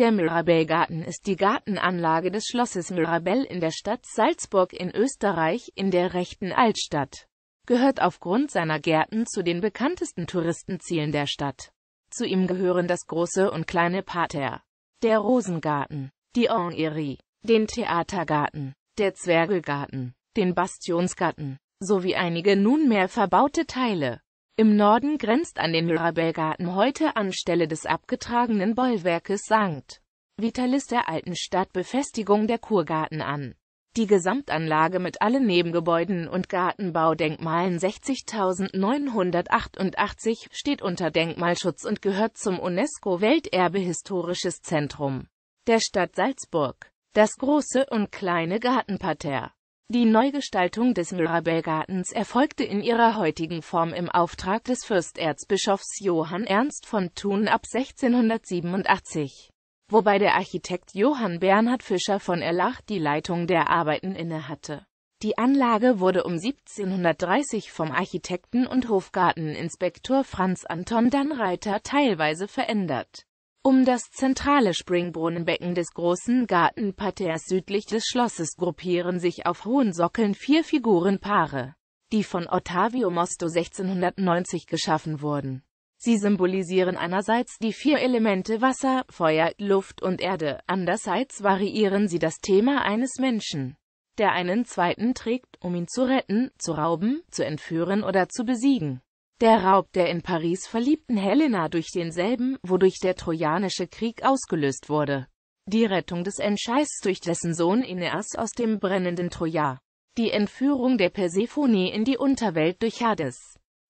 Der Mirabellgarten ist die Gartenanlage des Schlosses Mirabell in der Stadt Salzburg in Österreich in der rechten Altstadt. Gehört aufgrund seiner Gärten zu den bekanntesten Touristenzielen der Stadt. Zu ihm gehören das große und kleine Pater, der Rosengarten, die Orangerie, den Theatergarten, der Zwergelgarten, den Bastionsgarten, sowie einige nunmehr verbaute Teile. Im Norden grenzt an den Mirabellgarten heute anstelle des abgetragenen Bollwerkes St. Vitalis der alten Stadtbefestigung der Kurgarten an. Die Gesamtanlage mit allen Nebengebäuden und Gartenbaudenkmalen 60.988 steht unter Denkmalschutz und gehört zum unesco Welterbehistorisches Zentrum der Stadt Salzburg. Das große und kleine Gartenparterre die Neugestaltung des Mirabellgartens erfolgte in ihrer heutigen Form im Auftrag des Fürsterzbischofs Johann Ernst von Thun ab 1687, wobei der Architekt Johann Bernhard Fischer von Erlach die Leitung der Arbeiten innehatte. Die Anlage wurde um 1730 vom Architekten und Hofgarteninspektor Franz Anton Dannreiter teilweise verändert um das zentrale Springbrunnenbecken des großen Gartenparterres südlich des Schlosses gruppieren sich auf hohen Sockeln vier Figurenpaare, die von Ottavio Mosto 1690 geschaffen wurden. Sie symbolisieren einerseits die vier Elemente Wasser, Feuer, Luft und Erde, andererseits variieren sie das Thema eines Menschen, der einen zweiten trägt, um ihn zu retten, zu rauben, zu entführen oder zu besiegen. Der Raub der in Paris verliebten Helena durch denselben, wodurch der Trojanische Krieg ausgelöst wurde. Die Rettung des Entscheiß durch dessen Sohn Ineas aus dem brennenden Troja. Die Entführung der Persephone in die Unterwelt durch Hades.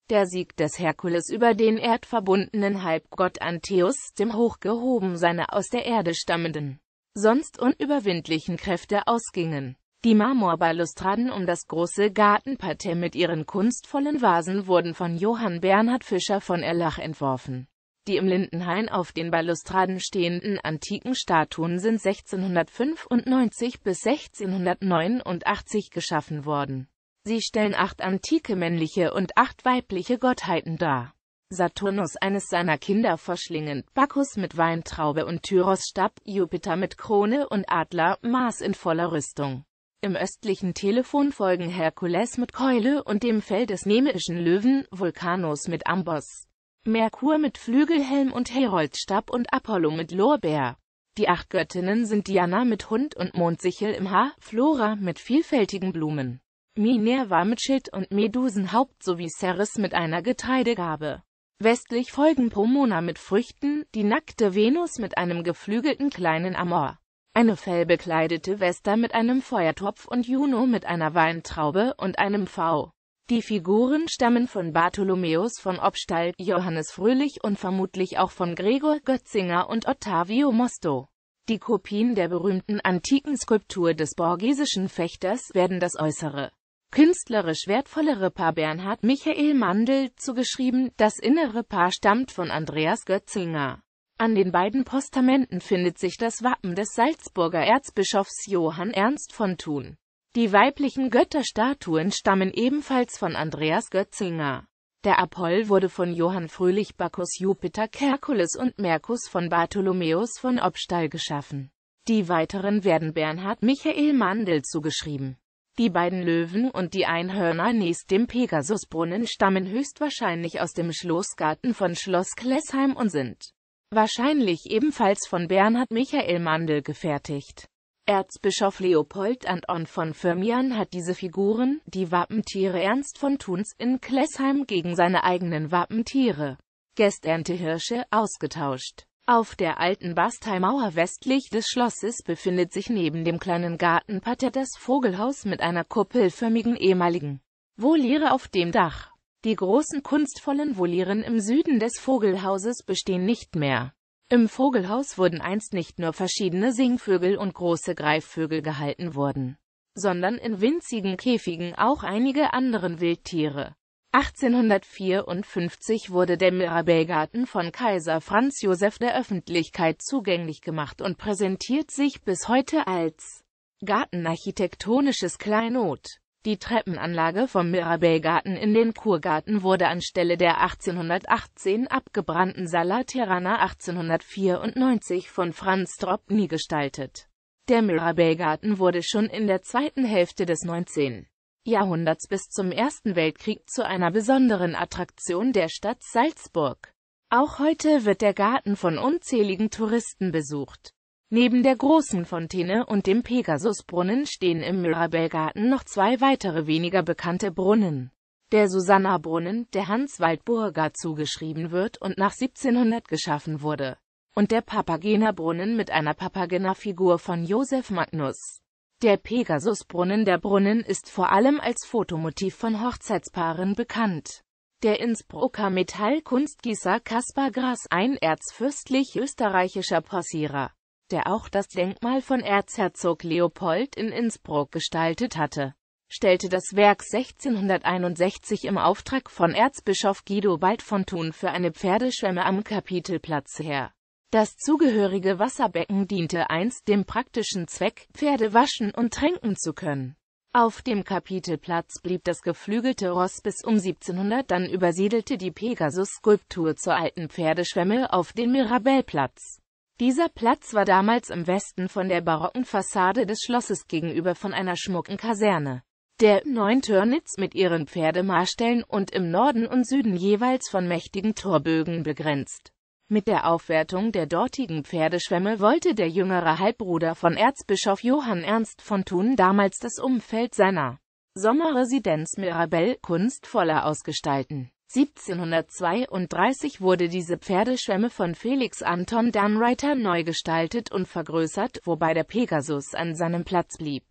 Der Sieg des Herkules über den erdverbundenen Halbgott Antheus, dem hochgehoben seine aus der Erde stammenden, sonst unüberwindlichen Kräfte ausgingen. Die Marmorbalustraden um das große Gartenparterre mit ihren kunstvollen Vasen wurden von Johann Bernhard Fischer von Erlach entworfen. Die im Lindenhain auf den Balustraden stehenden antiken Statuen sind 1695 bis 1689 geschaffen worden. Sie stellen acht antike männliche und acht weibliche Gottheiten dar. Saturnus eines seiner Kinder verschlingend, Bacchus mit Weintraube und Tyrosstab, Jupiter mit Krone und Adler, Mars in voller Rüstung. Im östlichen Telefon folgen Herkules mit Keule und dem Fell des nemeischen Löwen, Vulcanus mit Amboss, Merkur mit Flügelhelm und Heroldstab und Apollo mit Lorbeer. Die acht Göttinnen sind Diana mit Hund und Mondsichel im Haar, Flora mit vielfältigen Blumen, Minerva mit Schild und Medusenhaupt sowie Ceres mit einer Getreidegabe. Westlich folgen Pomona mit Früchten, die nackte Venus mit einem geflügelten kleinen Amor. Eine fellbekleidete Vesta mit einem Feuertopf und Juno mit einer Weintraube und einem V. Die Figuren stammen von Bartholomäus von Obstal, Johannes Fröhlich und vermutlich auch von Gregor Götzinger und Ottavio Mosto. Die Kopien der berühmten antiken Skulptur des borgesischen Fechters werden das äußere, künstlerisch wertvollere Paar Bernhard Michael Mandel zugeschrieben, das innere Paar stammt von Andreas Götzinger. An den beiden Postamenten findet sich das Wappen des Salzburger Erzbischofs Johann Ernst von Thun. Die weiblichen Götterstatuen stammen ebenfalls von Andreas Götzinger. Der Apoll wurde von Johann Fröhlich Bacchus Jupiter Kerkules und Merkus von Bartholomäus von Obstal geschaffen. Die weiteren werden Bernhard Michael Mandel zugeschrieben. Die beiden Löwen und die Einhörner nächst dem Pegasusbrunnen stammen höchstwahrscheinlich aus dem Schlossgarten von Schloss Klessheim und sind wahrscheinlich ebenfalls von Bernhard Michael Mandel gefertigt. Erzbischof Leopold Anton von Firmian hat diese Figuren, die Wappentiere Ernst von Thuns in Klessheim gegen seine eigenen Wappentiere, Gästerntehirsche, ausgetauscht. Auf der alten Basteimauer westlich des Schlosses befindet sich neben dem kleinen Gartenparterre das Vogelhaus mit einer kuppelförmigen ehemaligen Voliere auf dem Dach. Die großen kunstvollen Volieren im Süden des Vogelhauses bestehen nicht mehr. Im Vogelhaus wurden einst nicht nur verschiedene Singvögel und große Greifvögel gehalten worden, sondern in winzigen Käfigen auch einige anderen Wildtiere. 1854 wurde der Mirabellgarten von Kaiser Franz Josef der Öffentlichkeit zugänglich gemacht und präsentiert sich bis heute als gartenarchitektonisches Kleinod. Die Treppenanlage vom Mirabellgarten in den Kurgarten wurde anstelle der 1818 abgebrannten Sala Tirana 1894 von Franz Drobny gestaltet. Der Mirabellgarten wurde schon in der zweiten Hälfte des 19. Jahrhunderts bis zum Ersten Weltkrieg zu einer besonderen Attraktion der Stadt Salzburg. Auch heute wird der Garten von unzähligen Touristen besucht Neben der großen Fontäne und dem Pegasusbrunnen stehen im Mirabellgarten noch zwei weitere weniger bekannte Brunnen. Der Susanna-Brunnen, der Hans Waldburger zugeschrieben wird und nach 1700 geschaffen wurde, und der Papagener-Brunnen mit einer Papagener-Figur von Josef Magnus. Der Pegasusbrunnen der Brunnen ist vor allem als Fotomotiv von Hochzeitspaaren bekannt. Der Innsbrucker Metallkunstgießer Kaspar Grass, ein erzfürstlich österreichischer Possierer, der auch das Denkmal von Erzherzog Leopold in Innsbruck gestaltet hatte, stellte das Werk 1661 im Auftrag von Erzbischof Guido Bald von Thun für eine Pferdeschwemme am Kapitelplatz her. Das zugehörige Wasserbecken diente einst dem praktischen Zweck, Pferde waschen und tränken zu können. Auf dem Kapitelplatz blieb das geflügelte Ross bis um 1700, dann übersiedelte die Pegasus-Skulptur zur alten Pferdeschwemme auf den Mirabellplatz. Dieser Platz war damals im Westen von der barocken Fassade des Schlosses gegenüber von einer schmucken Kaserne. Der Neuntörnitz mit ihren Pferdemarstellen und im Norden und Süden jeweils von mächtigen Torbögen begrenzt. Mit der Aufwertung der dortigen Pferdeschwämme wollte der jüngere Halbbruder von Erzbischof Johann Ernst von Thun damals das Umfeld seiner Sommerresidenz Mirabell kunstvoller ausgestalten. 1732 wurde diese Pferdeschwemme von Felix Anton Danreiter neu gestaltet und vergrößert, wobei der Pegasus an seinem Platz blieb.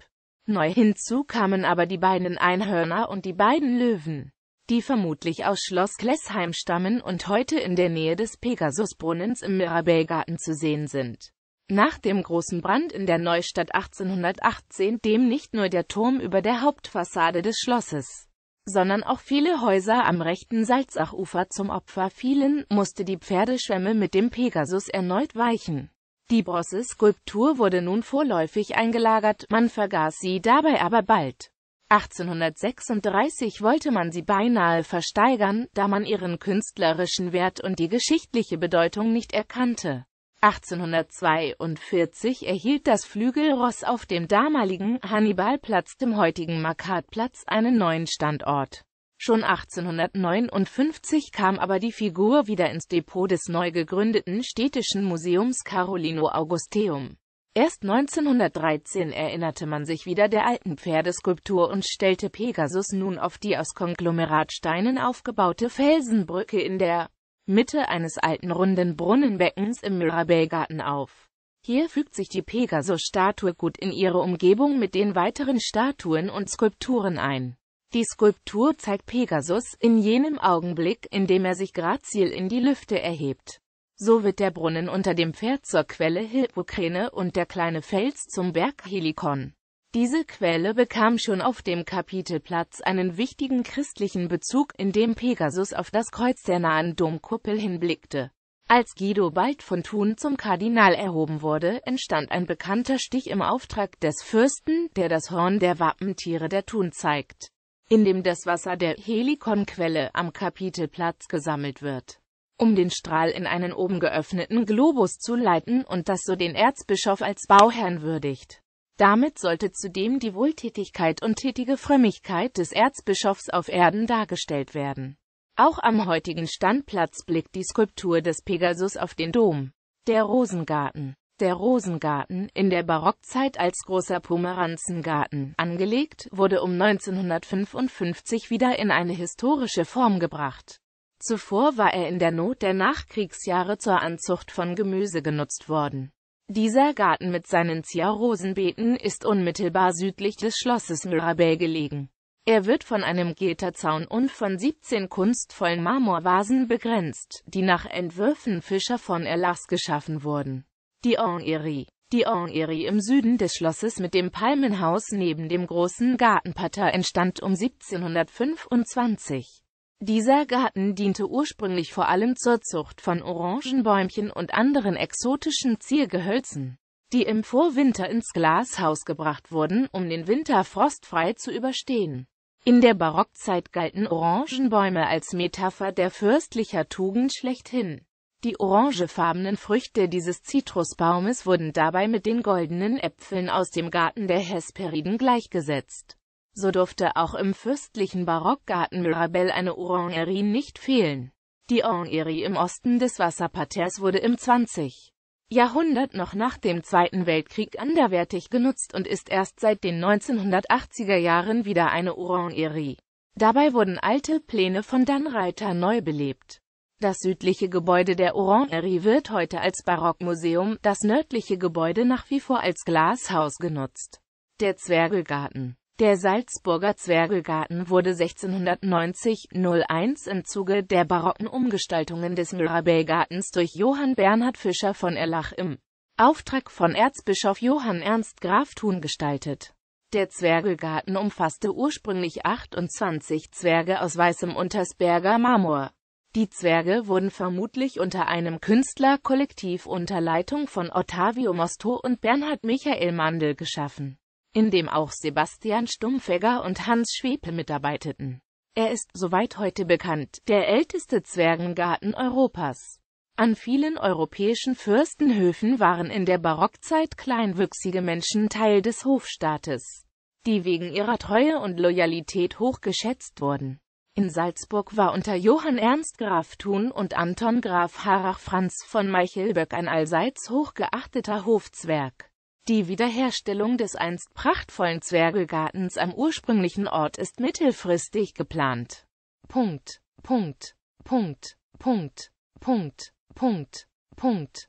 Neu hinzu kamen aber die beiden Einhörner und die beiden Löwen, die vermutlich aus Schloss Klessheim stammen und heute in der Nähe des Pegasusbrunnens im Mirabellgarten zu sehen sind. Nach dem großen Brand in der Neustadt 1818, dem nicht nur der Turm über der Hauptfassade des Schlosses sondern auch viele Häuser am rechten Salzachufer zum Opfer fielen, musste die Pferdeschwemme mit dem Pegasus erneut weichen. Die brosse wurde nun vorläufig eingelagert, man vergaß sie dabei aber bald. 1836 wollte man sie beinahe versteigern, da man ihren künstlerischen Wert und die geschichtliche Bedeutung nicht erkannte. 1842 erhielt das Flügelross auf dem damaligen Hannibalplatz, dem heutigen Markatplatz, einen neuen Standort. Schon 1859 kam aber die Figur wieder ins Depot des neu gegründeten Städtischen Museums Carolino Augusteum. Erst 1913 erinnerte man sich wieder der alten Pferdeskulptur und stellte Pegasus nun auf die aus Konglomeratsteinen aufgebaute Felsenbrücke in der Mitte eines alten runden Brunnenbeckens im Mirabellgarten auf. Hier fügt sich die Pegasus-Statue gut in ihre Umgebung mit den weiteren Statuen und Skulpturen ein. Die Skulptur zeigt Pegasus in jenem Augenblick, in dem er sich grazil in die Lüfte erhebt. So wird der Brunnen unter dem Pferd zur Quelle Hippokrane und der kleine Fels zum Berg Helikon. Diese Quelle bekam schon auf dem Kapitelplatz einen wichtigen christlichen Bezug, in dem Pegasus auf das Kreuz der nahen Domkuppel hinblickte. Als Guido bald von Thun zum Kardinal erhoben wurde, entstand ein bekannter Stich im Auftrag des Fürsten, der das Horn der Wappentiere der Thun zeigt, in dem das Wasser der Helikonquelle am Kapitelplatz gesammelt wird um den Strahl in einen oben geöffneten Globus zu leiten und das so den Erzbischof als Bauherrn würdigt. Damit sollte zudem die Wohltätigkeit und tätige Frömmigkeit des Erzbischofs auf Erden dargestellt werden. Auch am heutigen Standplatz blickt die Skulptur des Pegasus auf den Dom. Der Rosengarten der Rosengarten, in der Barockzeit als großer Pomeranzengarten angelegt, wurde um 1955 wieder in eine historische Form gebracht. Zuvor war er in der Not der Nachkriegsjahre zur Anzucht von Gemüse genutzt worden. Dieser Garten mit seinen Zierrosenbeeten ist unmittelbar südlich des Schlosses Mirabell gelegen. Er wird von einem Gitterzaun und von 17 kunstvollen Marmorvasen begrenzt, die nach Entwürfen Fischer von Erlass geschaffen wurden. Die Ornerie Die Ornerie im Süden des Schlosses mit dem Palmenhaus neben dem großen Gartenparterre entstand um 1725. Dieser Garten diente ursprünglich vor allem zur Zucht von Orangenbäumchen und anderen exotischen Ziergehölzen, die im Vorwinter ins Glashaus gebracht wurden, um den Winter frostfrei zu überstehen. In der Barockzeit galten Orangenbäume als Metapher der fürstlicher Tugend schlechthin. Die orangefarbenen Früchte dieses Zitrusbaumes wurden dabei mit den goldenen Äpfeln aus dem Garten der Hesperiden gleichgesetzt. So durfte auch im fürstlichen Barockgarten Mirabel eine Orangerie nicht fehlen. Die Orangerie im Osten des Wasserparterres wurde im 20. Jahrhundert noch nach dem Zweiten Weltkrieg anderwertig genutzt und ist erst seit den 1980er Jahren wieder eine Orangerie. Dabei wurden alte Pläne von Dannreiter neu belebt. Das südliche Gebäude der Orangerie wird heute als Barockmuseum, das nördliche Gebäude nach wie vor als Glashaus genutzt. Der Zwergelgarten der Salzburger Zwergelgarten wurde 1690-01 im Zuge der barocken Umgestaltungen des Mirabellgartens durch Johann Bernhard Fischer von Erlach im Auftrag von Erzbischof Johann Ernst Graf Thun gestaltet. Der Zwergelgarten umfasste ursprünglich 28 Zwerge aus weißem Untersberger Marmor. Die Zwerge wurden vermutlich unter einem Künstlerkollektiv unter Leitung von Ottavio Mosto und Bernhard Michael Mandl geschaffen in dem auch Sebastian Stumpfegger und Hans Schwepe mitarbeiteten. Er ist, soweit heute bekannt, der älteste Zwergengarten Europas. An vielen europäischen Fürstenhöfen waren in der Barockzeit kleinwüchsige Menschen Teil des Hofstaates, die wegen ihrer Treue und Loyalität hoch geschätzt wurden. In Salzburg war unter Johann Ernst Graf Thun und Anton Graf Harach Franz von Meichelböck ein allseits hochgeachteter Hofzwerg. Die Wiederherstellung des einst prachtvollen Zwergelgartens am ursprünglichen Ort ist mittelfristig geplant. Punkt. Punkt. Punkt. Punkt. Punkt. Punkt. Punkt.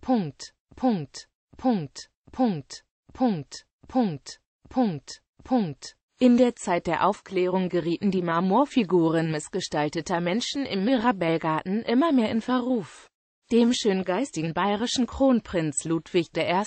Punkt. Punkt. Punkt. Punkt. Punkt. Punkt. Punkt. Punkt. Punkt. In der Zeit der Aufklärung gerieten die Marmorfiguren missgestalteter Menschen im Mirabellgarten immer mehr in Verruf dem schöngeistigen bayerischen Kronprinz Ludwig I.,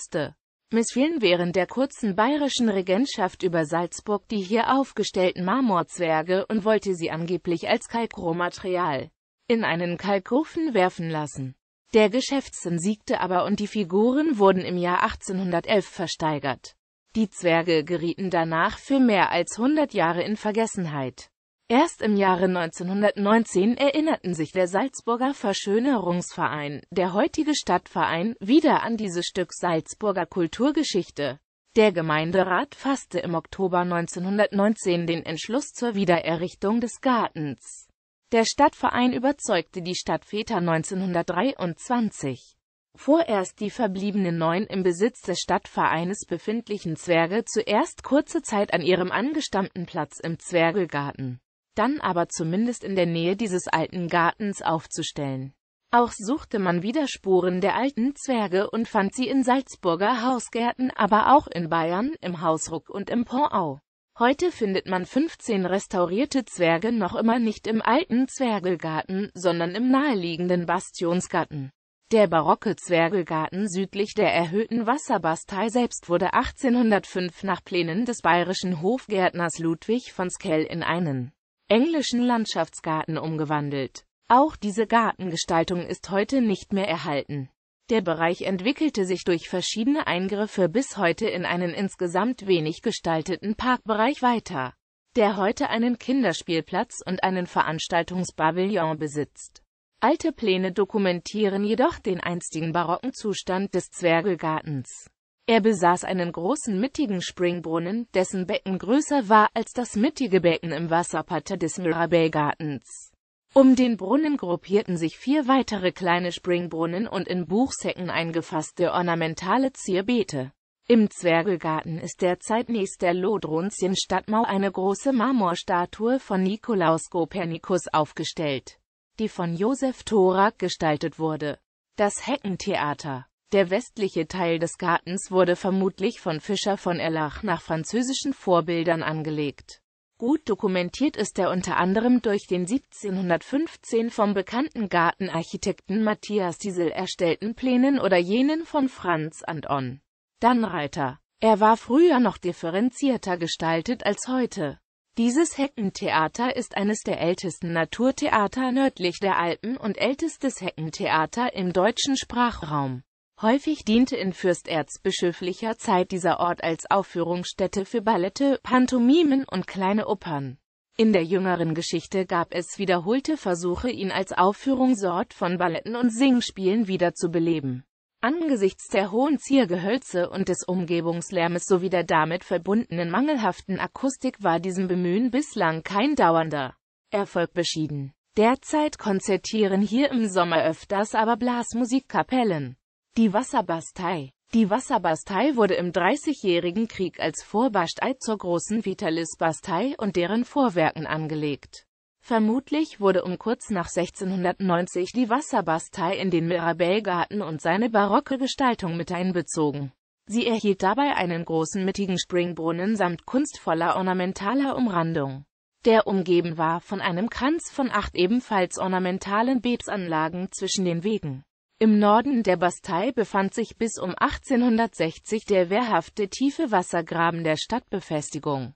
missfielen während der kurzen bayerischen Regentschaft über Salzburg die hier aufgestellten Marmorzwerge und wollte sie angeblich als Kalkrohmaterial in einen Kalkofen werfen lassen. Der Geschäftssinn siegte aber und die Figuren wurden im Jahr 1811 versteigert. Die Zwerge gerieten danach für mehr als 100 Jahre in Vergessenheit. Erst im Jahre 1919 erinnerten sich der Salzburger Verschönerungsverein, der heutige Stadtverein, wieder an dieses Stück Salzburger Kulturgeschichte. Der Gemeinderat fasste im Oktober 1919 den Entschluss zur Wiedererrichtung des Gartens. Der Stadtverein überzeugte die Stadtväter 1923. Vorerst die verbliebenen neun im Besitz des Stadtvereines befindlichen Zwerge zuerst kurze Zeit an ihrem angestammten Platz im Zwergelgarten dann aber zumindest in der Nähe dieses alten Gartens aufzustellen. Auch suchte man wieder Spuren der alten Zwerge und fand sie in Salzburger Hausgärten, aber auch in Bayern, im Hausruck und im Portau. Heute findet man 15 restaurierte Zwerge noch immer nicht im alten Zwergelgarten, sondern im naheliegenden Bastionsgarten. Der barocke Zwergelgarten südlich der erhöhten Wasserbastei selbst wurde 1805 nach Plänen des bayerischen Hofgärtners Ludwig von Skell in einen englischen Landschaftsgarten umgewandelt. Auch diese Gartengestaltung ist heute nicht mehr erhalten. Der Bereich entwickelte sich durch verschiedene Eingriffe bis heute in einen insgesamt wenig gestalteten Parkbereich weiter, der heute einen Kinderspielplatz und einen Veranstaltungspavillon besitzt. Alte Pläne dokumentieren jedoch den einstigen barocken Zustand des Zwergelgartens. Er besaß einen großen mittigen Springbrunnen, dessen Becken größer war als das mittige Becken im Wasserpatter des Mirabellgartens. Um den Brunnen gruppierten sich vier weitere kleine Springbrunnen und in Buchsäcken eingefasste ornamentale Zierbeete. Im Zwergelgarten ist derzeit nächst der Lodronzien eine große Marmorstatue von Nikolaus Kopernikus aufgestellt, die von Josef Thorak gestaltet wurde. Das Heckentheater der westliche Teil des Gartens wurde vermutlich von Fischer von Erlach nach französischen Vorbildern angelegt. Gut dokumentiert ist er unter anderem durch den 1715 vom bekannten Gartenarchitekten Matthias Diesel erstellten Plänen oder jenen von Franz Anton Dannreiter. Er war früher noch differenzierter gestaltet als heute. Dieses Heckentheater ist eines der ältesten Naturtheater nördlich der Alpen und ältestes Heckentheater im deutschen Sprachraum. Häufig diente in fürsterzbischöflicher Zeit dieser Ort als Aufführungsstätte für Ballette, Pantomimen und kleine Opern. In der jüngeren Geschichte gab es wiederholte Versuche, ihn als Aufführungsort von Balletten und Singspielen wiederzubeleben. Angesichts der hohen Ziergehölze und des Umgebungslärmes sowie der damit verbundenen mangelhaften Akustik war diesem Bemühen bislang kein dauernder Erfolg beschieden. Derzeit konzertieren hier im Sommer öfters aber Blasmusikkapellen. Die Wasserbastei Die Wasserbastei wurde im Dreißigjährigen Krieg als Vorbastei zur großen Vitalis-Bastei und deren Vorwerken angelegt. Vermutlich wurde um kurz nach 1690 die Wasserbastei in den Mirabellgarten und seine barocke Gestaltung mit einbezogen. Sie erhielt dabei einen großen mittigen Springbrunnen samt kunstvoller ornamentaler Umrandung, der umgeben war von einem Kranz von acht ebenfalls ornamentalen Beetsanlagen zwischen den Wegen. Im Norden der Bastei befand sich bis um 1860 der wehrhafte tiefe Wassergraben der Stadtbefestigung.